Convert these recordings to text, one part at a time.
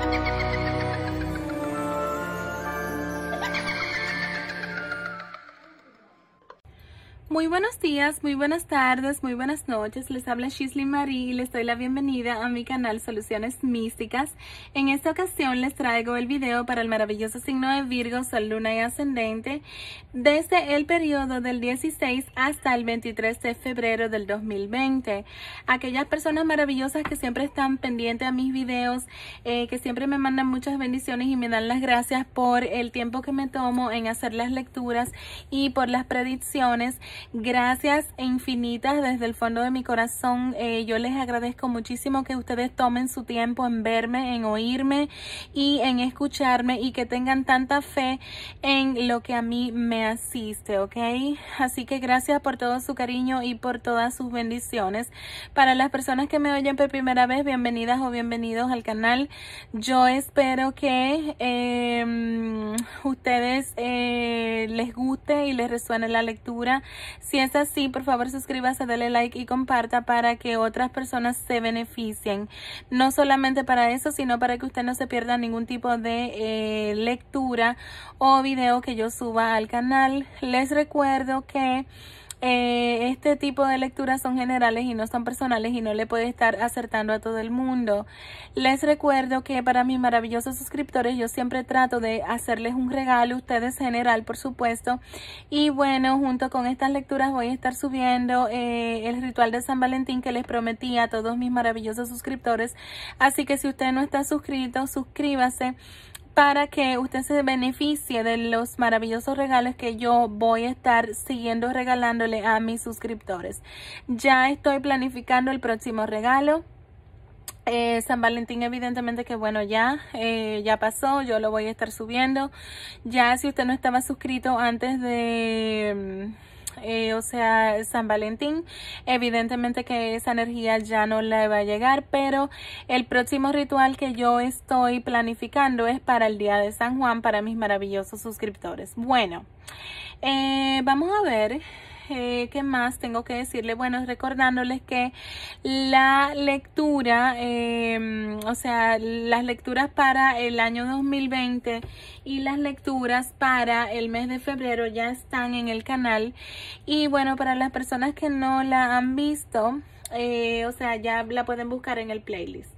ハハハハ Muy buenos días, muy buenas tardes, muy buenas noches. Les habla Shisley Marie y les doy la bienvenida a mi canal Soluciones Místicas. En esta ocasión les traigo el video para el maravilloso signo de Virgo, Sol, Luna y Ascendente desde el periodo del 16 hasta el 23 de febrero del 2020. Aquellas personas maravillosas que siempre están pendientes a mis videos, eh, que siempre me mandan muchas bendiciones y me dan las gracias por el tiempo que me tomo en hacer las lecturas y por las predicciones Gracias infinitas desde el fondo de mi corazón. Eh, yo les agradezco muchísimo que ustedes tomen su tiempo en verme, en oírme y en escucharme y que tengan tanta fe en lo que a mí me asiste, ¿ok? Así que gracias por todo su cariño y por todas sus bendiciones. Para las personas que me oyen por primera vez, bienvenidas o bienvenidos al canal. Yo espero que em, ustedes eh, les guste y les resuene la lectura. Si es así, por favor suscríbase, dale like y comparta para que otras personas se beneficien. No solamente para eso, sino para que usted no se pierda ningún tipo de eh, lectura o video que yo suba al canal. Les recuerdo que... Eh, este tipo de lecturas son generales y no son personales y no le puede estar acertando a todo el mundo. Les recuerdo que para mis maravillosos suscriptores yo siempre trato de hacerles un regalo, ustedes general por supuesto. Y bueno, junto con estas lecturas voy a estar subiendo eh, el ritual de San Valentín que les prometí a todos mis maravillosos suscriptores. Así que si usted no está suscrito, suscríbase para que usted se beneficie de los maravillosos regalos que yo voy a estar siguiendo regalándole a mis suscriptores. Ya estoy planificando el próximo regalo. Eh, San Valentín evidentemente que bueno ya, eh, ya pasó, yo lo voy a estar subiendo. Ya si usted no estaba suscrito antes de eh, o sea, San Valentín. Evidentemente que esa energía ya no la va a llegar, pero el próximo ritual que yo estoy planificando es para el Día de San Juan, para mis maravillosos suscriptores. Bueno, eh, vamos a ver eh, ¿qué más tengo que decirle? Bueno, recordándoles que la lectura, em, o sea, las lecturas para el año 2020 y las lecturas para el mes de febrero ya están en el canal. Y bueno, para las personas que no la han visto, eh, o sea, ya la pueden buscar en el playlist.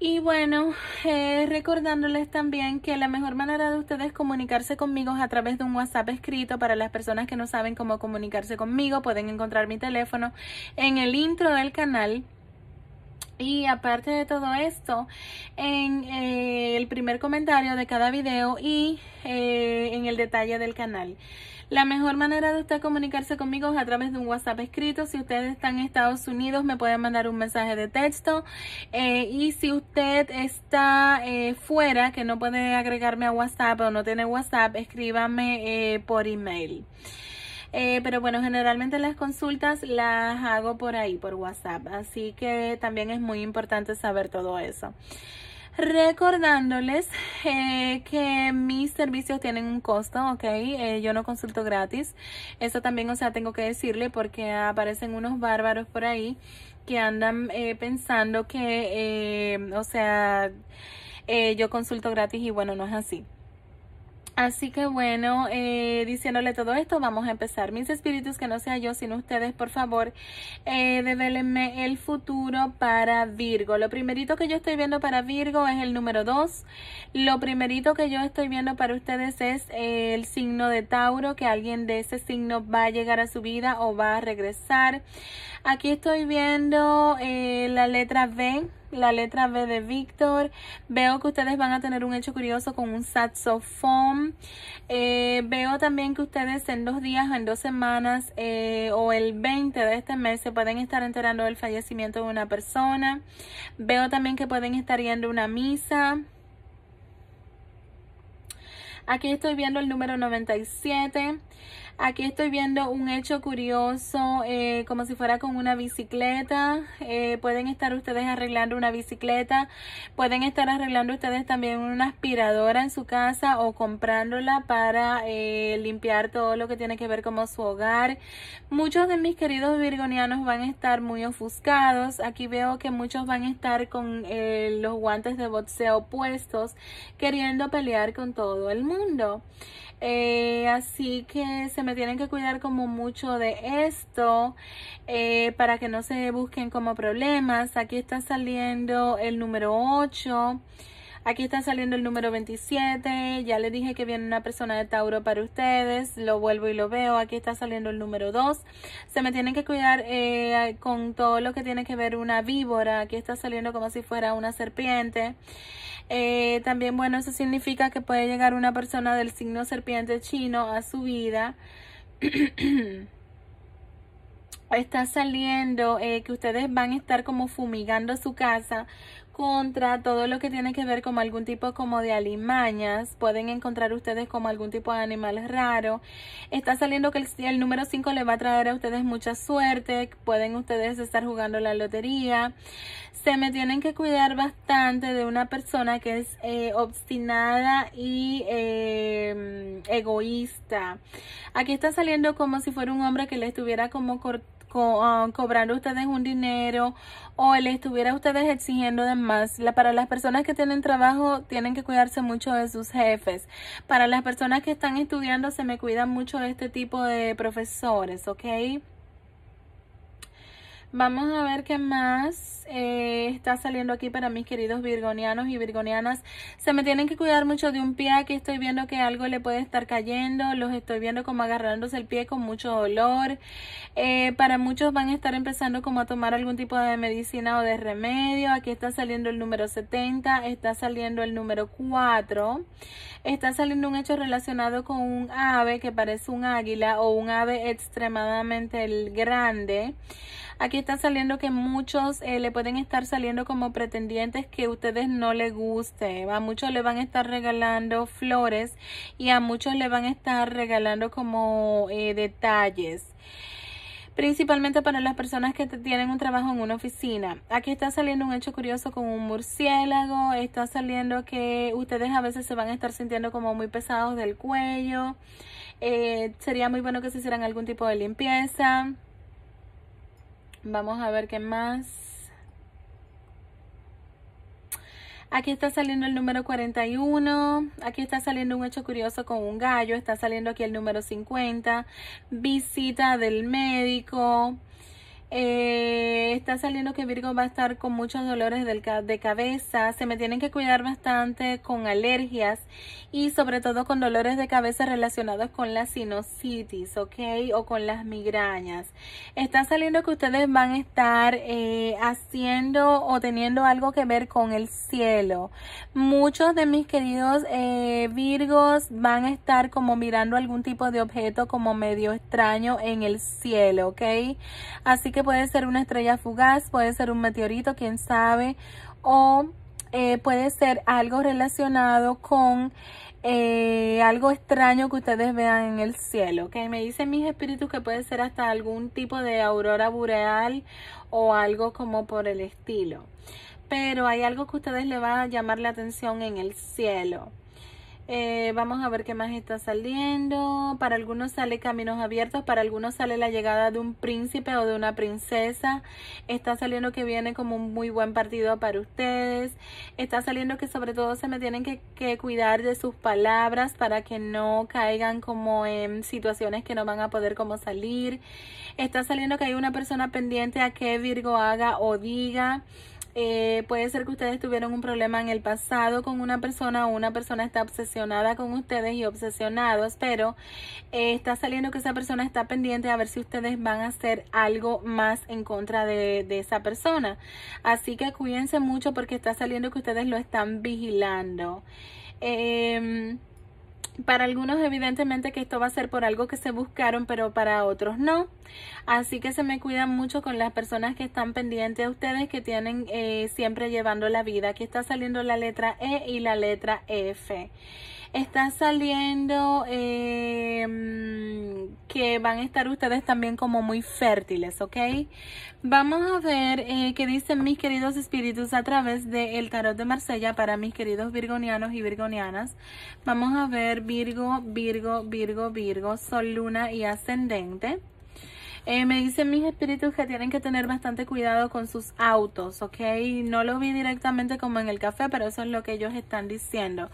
Y bueno, eh, recordándoles también que la mejor manera de ustedes comunicarse conmigo es a través de un WhatsApp escrito. Para las personas que no saben cómo comunicarse conmigo, pueden encontrar mi teléfono en el intro del canal. Y aparte de todo esto, en eh, el primer comentario de cada video y eh, en el detalle del canal. La mejor manera de usted comunicarse conmigo es a través de un WhatsApp escrito. Si usted está en Estados Unidos, me pueden mandar un mensaje de texto. Eh, y si usted está eh, fuera, que no puede agregarme a WhatsApp o no tiene WhatsApp, escríbame eh, por email. pero bueno, generalmente las consultas las hago por ahí, por WhatsApp. Así que también es muy importante saber todo eso. Recordándoles eh, que mis servicios tienen un costo, ¿ok? Eh, yo no consulto gratis. Eso también, o sea, tengo que decirle porque aparecen unos bárbaros por ahí que andan eh, pensando que, o sea, yo consulto gratis y bueno, no es así. Así que bueno, eh, diciéndole todo esto, vamos a empezar. Mis espíritus, que no sea yo, sino ustedes, por favor, eh, develenme el futuro para Virgo. Lo primerito que yo estoy viendo para Virgo es el número 2. Lo primerito que yo estoy viendo para ustedes es eh, el signo de Tauro, que alguien de ese signo va a llegar a su vida o va a regresar. Aquí estoy viendo la letra B la letra B de Víctor. Veo que ustedes van a tener un hecho curioso con un saxofón. Eh, veo también que ustedes en dos días, o en dos semanas eh, o el 20 de este mes se pueden estar enterando del fallecimiento de una persona. Veo también que pueden estar yendo a una misa. Aquí estoy viendo el número 97. Aquí estoy viendo un hecho curioso, eh, como si fuera con una bicicleta. Eh, pueden estar ustedes arreglando una bicicleta. Pueden estar arreglando ustedes también una aspiradora en su casa o comprándola para eh, limpiar todo lo que tiene que ver como su hogar. Muchos de mis queridos virgonianos van a estar muy ofuscados. Aquí veo que muchos van a estar con los guantes de boxeo puestos, queriendo pelear con todo el mundo. Eh, así que se me tienen que cuidar como mucho de esto eh, para que no se busquen como problemas. Aquí está saliendo el número 8. Aquí está saliendo el número 27. Ya les dije que viene una persona de Tauro para ustedes. Lo vuelvo y lo veo. Aquí está saliendo el número 2. Se me tienen que cuidar eh, con todo lo que tiene que ver una víbora. Aquí está saliendo como si fuera una serpiente. Eh, también, bueno, eso significa que puede llegar una persona del signo serpiente chino a su vida. está saliendo eh, que ustedes van a estar como fumigando su casa contra todo lo que tiene que ver con algún tipo como de alimañas. Pueden encontrar ustedes como algún tipo de animal raro. Está saliendo que el, número 5 le va a traer a ustedes mucha suerte. Pueden ustedes estar jugando la lotería. Se me tienen que cuidar bastante de una persona que es eh, obstinada y eh, egoísta. Aquí está saliendo como si fuera un hombre que le estuviera como cortando co ah, ustedes un dinero o le estuviera ustedes exigiendo demás, La, para las personas que tienen trabajo tienen que cuidarse mucho de sus jefes. Para las personas que están estudiando se me cuidan mucho de este tipo de profesores, ¿ok? Vamos a ver qué más eh, está saliendo aquí para mis queridos virgonianos y virgonianas. Se me tienen que cuidar mucho de un pie. Aquí estoy viendo que algo le puede estar cayendo. Los estoy viendo como agarrándose el pie con mucho dolor. Eh, para muchos van a estar empezando como a tomar algún tipo de medicina o de remedio. Aquí está saliendo el número 70. Está saliendo el número 4. Está saliendo un hecho relacionado con un ave que parece un águila o un ave extremadamente grande. Aquí está saliendo que muchos eh, le pueden estar saliendo como pretendientes que ustedes no les guste. A muchos le van a estar regalando flores y a muchos le van a estar regalando como eh, detalles principalmente para las personas que tienen un trabajo en una oficina. Aquí está saliendo un hecho curioso con un murciélago, está saliendo que ustedes a veces se van a estar sintiendo como muy pesados del cuello, eh, sería muy bueno que se hicieran algún tipo de limpieza. Vamos a ver qué más. Aquí está saliendo el número 41. Aquí está saliendo un hecho curioso con un gallo. Está saliendo aquí el número 50. Visita del médico. Eh, está saliendo que Virgo va a estar con muchos dolores de cabeza. Se me tienen que cuidar bastante con alergias y sobre todo con dolores de cabeza relacionados con la sinusitis, ¿ok? O con las migrañas. Está saliendo que ustedes van a estar eh, haciendo o teniendo algo que ver con el cielo. Muchos de mis queridos eh, Virgos van a estar como mirando algún tipo de objeto como medio extraño en el cielo, ¿ok? Así que puede ser una estrella fugaz, puede ser un meteorito, quién sabe, o eh, puede ser algo relacionado con eh, algo extraño que ustedes vean en el cielo. Que me dicen mis espíritus que puede ser hasta algún tipo de aurora boreal o algo como por el estilo. Pero hay algo que ustedes le va a llamar la atención en el cielo. Eh, vamos a ver qué más está saliendo. Para algunos sale caminos abiertos, para algunos sale la llegada de un príncipe o de una princesa. Está saliendo que viene como un muy buen partido para ustedes. Está saliendo que sobre todo se me tienen que, que cuidar de sus palabras para que no caigan como en situaciones que no van a poder como salir. Está saliendo que hay una persona pendiente a que Virgo haga o diga. Eh, puede ser que ustedes tuvieron un problema en el pasado con una persona o una persona está obsesionada con ustedes y obsesionados, pero eh, está saliendo que esa persona está pendiente a ver si ustedes van a hacer algo más en contra de, esa persona. Así que cuídense mucho porque está saliendo que ustedes lo están vigilando. Em, para algunos evidentemente que esto va a ser por algo que se buscaron, pero para otros no. Así que se me cuidan mucho con las personas que están pendientes a ustedes, que tienen eh, siempre llevando la vida. Aquí está saliendo la letra E y la letra F. Está saliendo eh, mm, que van a estar ustedes también como muy fértiles, ¿ok? Vamos a ver eh, qué dicen mis queridos espíritus a través del tarot de Marsella para mis queridos virgonianos y virgonianas. Vamos a ver Virgo, Virgo, Virgo, Virgo, Sol, Luna y Ascendente. Eh, me dicen mis espíritus que tienen que tener bastante cuidado con sus autos, ¿ok? No lo vi directamente como en el café, pero eso es lo que ellos están diciendo.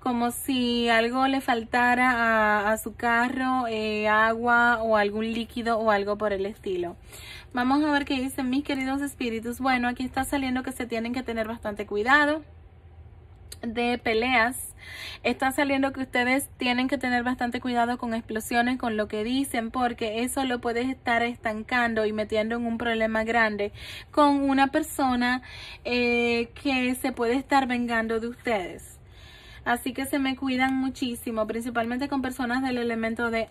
Como si algo le faltara a, su carro, eh, agua o algún líquido o algo por el estilo. Vamos a ver qué dicen mis queridos espíritus. Bueno, aquí está saliendo que se tienen que tener bastante cuidado de peleas Está saliendo que ustedes tienen que tener bastante cuidado con explosiones, con lo que dicen, porque eso lo puedes estar estancando y metiendo en un problema grande con una persona eh, que se puede estar vengando de ustedes. Así que se me cuidan muchísimo, principalmente con personas del elemento de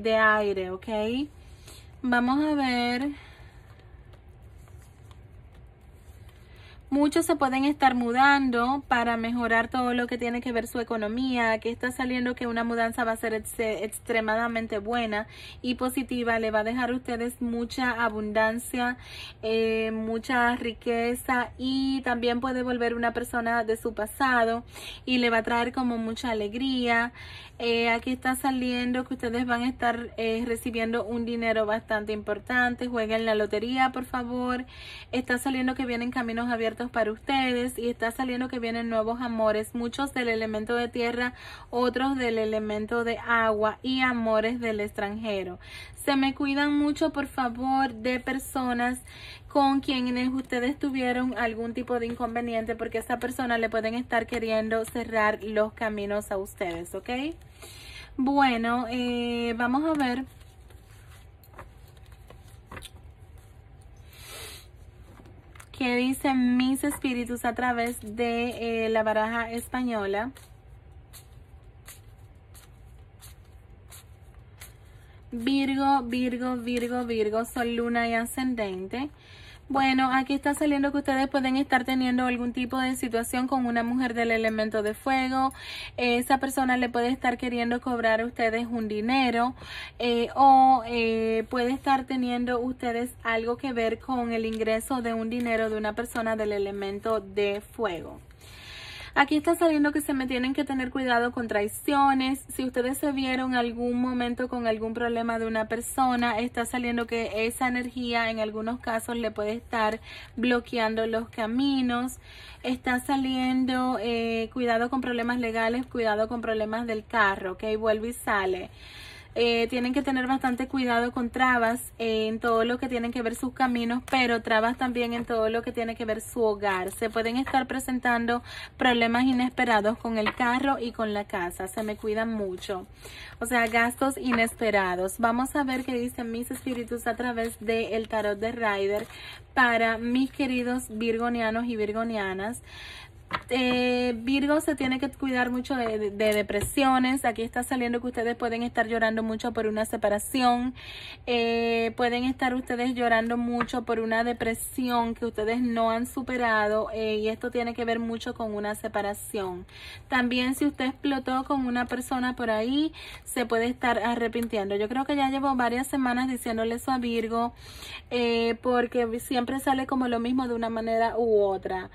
de aire ¿ok? Vamos a ver... Muchos se pueden estar mudando para mejorar todo lo que tiene que ver su economía, aquí está saliendo que una mudanza va a ser extremadamente buena y positiva, le va a dejar a ustedes mucha abundancia, eh, mucha riqueza y también puede volver una persona de su pasado y le va a traer como mucha alegría. Eh, aquí está saliendo que ustedes van a estar eh, recibiendo un dinero bastante importante, jueguen la lotería por favor, está saliendo que vienen caminos abiertos para ustedes y está saliendo que vienen nuevos amores, muchos del elemento de tierra, otros del elemento de agua y amores del extranjero. Se me cuidan mucho, por favor, de personas con quienes ustedes tuvieron algún tipo de inconveniente porque esa persona le pueden estar queriendo cerrar los caminos a ustedes, ¿ok? Bueno, eh, vamos a ver que dice mis espíritus a través de eh, la baraja española. Virgo, Virgo, Virgo, Virgo, Sol, Luna y Ascendente. Bueno, aquí está saliendo que ustedes pueden estar teniendo algún tipo de situación con una mujer del elemento de fuego. Esa persona le puede estar queriendo cobrar a ustedes un dinero eh, o eh, puede estar teniendo ustedes algo que ver con el ingreso de un dinero de una persona del elemento de fuego. Aquí está saliendo que se me tienen que tener cuidado con traiciones. Si ustedes se vieron algún momento con algún problema de una persona, está saliendo que esa energía en algunos casos le puede estar bloqueando los caminos. Está saliendo eh, cuidado con problemas legales, cuidado con problemas del carro, ok, ¿okay? vuelve y sale. Eh, tienen que tener bastante cuidado con trabas en todo lo que tienen que ver sus caminos, pero trabas también en todo lo que tiene que ver su hogar. Se pueden estar presentando problemas inesperados con el carro y con la casa. Se me cuidan mucho. O sea, gastos inesperados. Vamos a ver qué dicen mis espíritus a través del tarot de Rider para mis queridos virgonianos y virgonianas. Eh, Virgo se tiene que cuidar mucho de, depresiones. Aquí está saliendo que ustedes pueden estar llorando mucho por una separación. Eh, pueden estar ustedes llorando mucho por una depresión que ustedes no han superado. Eh, y esto tiene que ver mucho con una separación. También si usted explotó con una persona por ahí, se puede estar arrepintiendo. Yo creo que ya llevo varias semanas diciéndole eso a Virgo. porque siempre sale como lo mismo de una manera u otra.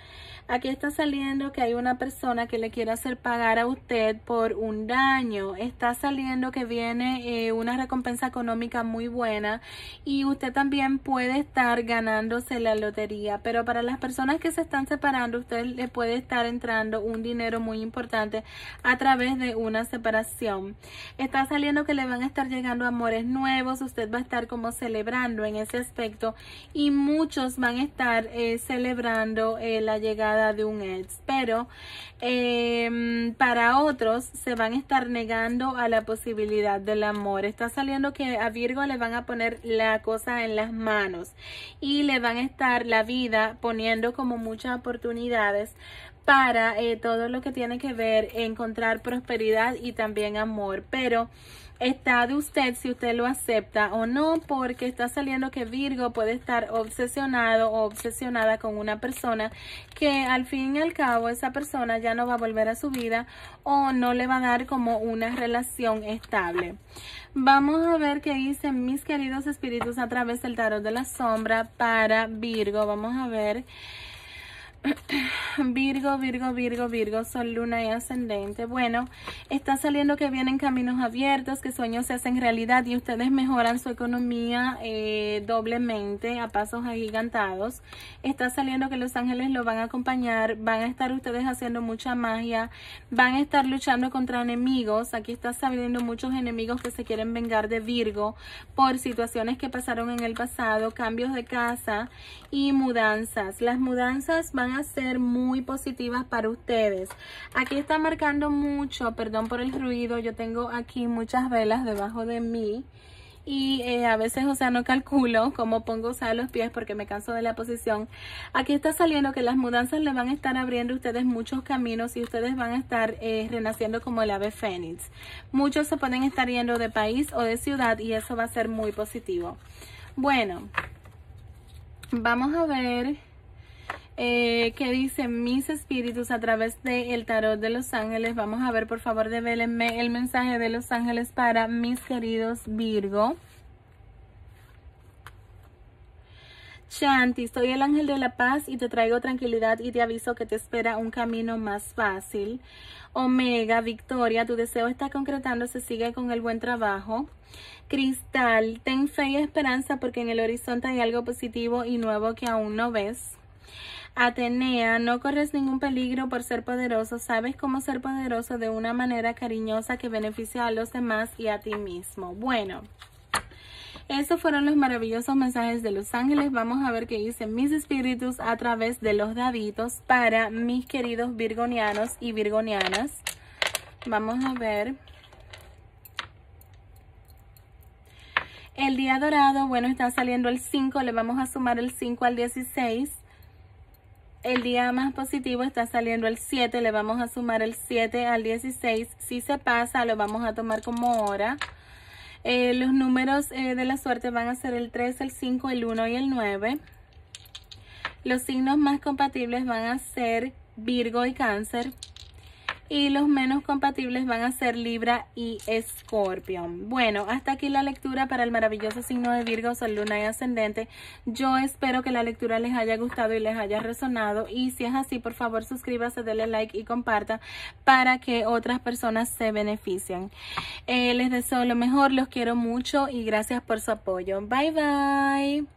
Aquí está saliendo que hay una persona que le quiere hacer pagar a usted por un daño. Está saliendo que viene eh, una recompensa económica muy buena y usted también puede estar ganándose la lotería. Pero para las personas que se están separando, usted le puede estar entrando un dinero muy importante a través de una separación. Está saliendo que le van a estar llegando amores nuevos. Usted va a estar como celebrando en ese aspecto y muchos van a estar eh, celebrando eh, la llegada de un ex, pero em, para otros se van a estar negando a la posibilidad del amor. Está saliendo que a Virgo le van a poner la cosa en las manos y le van a estar la vida poniendo como muchas oportunidades para eh, todo lo que tiene que ver encontrar prosperidad y también amor, pero está de usted si usted lo acepta o no, porque está saliendo que Virgo puede estar obsesionado o obsesionada con una persona que al fin y al cabo esa persona ya no va a volver a su vida o no le va a dar como una relación estable. Vamos a ver qué dicen mis queridos espíritus a través del tarot de la sombra para Virgo. Vamos a ver. Virgo, Virgo, Virgo, Virgo, Sol, Luna y Ascendente. Bueno, está saliendo que vienen caminos abiertos, que sueños se hacen realidad y ustedes mejoran su economía eh, doblemente a pasos agigantados. Está saliendo que los ángeles lo van a acompañar, van a estar ustedes haciendo mucha magia, van a estar luchando contra enemigos. Aquí está saliendo muchos enemigos que se quieren vengar de Virgo por situaciones que pasaron en el pasado, cambios de casa y mudanzas. Las mudanzas van a ser muy positivas para ustedes. Aquí está marcando mucho, perdón por el ruido, yo tengo aquí muchas velas debajo de mí. Y eh, a veces, o sea, no calculo cómo pongo o los pies porque me canso de la posición. Aquí está saliendo que las mudanzas le van a estar abriendo a ustedes muchos caminos y ustedes van a estar eh, renaciendo como el ave fénix. Muchos se pueden estar yendo de país o de ciudad y eso va a ser muy positivo. Bueno, vamos a ver eh, Qué que dice mis espíritus a través del tarot de los ángeles. Vamos a ver, por favor, develenme el mensaje de los ángeles para mis queridos Virgo. Chanti, soy el ángel de la paz y te traigo tranquilidad y te aviso que te espera un camino más fácil. Omega, Victoria, tu deseo está concretando se sigue con el buen trabajo. Cristal, ten fe y esperanza porque en el horizonte hay algo positivo y nuevo que aún no ves. Atenea, no corres ningún peligro por ser poderoso, sabes cómo ser poderoso de una manera cariñosa que beneficia a los demás y a ti mismo. Bueno, esos fueron los maravillosos mensajes de los ángeles. Vamos a ver qué dicen mis espíritus a través de los daditos para mis queridos virgonianos y virgonianas. Vamos a ver. El día dorado, bueno, está saliendo el 5, le vamos a sumar el 5 al 16. El día más positivo está saliendo el 7, le vamos a sumar el 7 al 16. Si se pasa, lo vamos a tomar como hora. Eh, los números eh, de la suerte van a ser el 3, el 5, el 1 y el 9. Los signos más compatibles van a ser Virgo y Cáncer y los menos compatibles van a ser Libra y Escorpio. Bueno, hasta aquí la lectura para el maravilloso signo de Virgo, Sol, Luna y Ascendente. Yo espero que la lectura les haya gustado y les haya resonado y si es así, por favor suscríbase, denle like y comparta para que otras personas se beneficien. Eh, les deseo lo mejor, los quiero mucho y gracias por su apoyo. Bye bye.